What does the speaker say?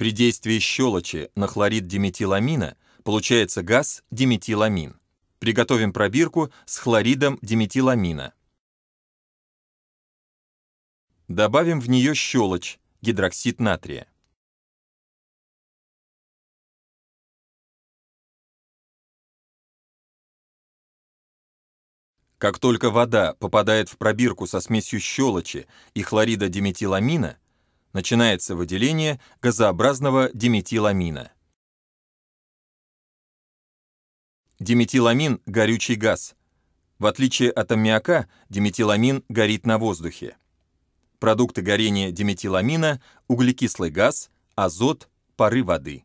При действии щелочи на хлорид диметиламина получается газ диметиламин. Приготовим пробирку с хлоридом диметиламина. Добавим в нее щелочь, гидроксид натрия. Как только вода попадает в пробирку со смесью щелочи и хлорида диметиламина, начинается выделение газообразного диметиламина. Диметиламин – горючий газ. В отличие от аммиака, диметиламин горит на воздухе. Продукты горения диметиламина – углекислый газ, азот, пары воды.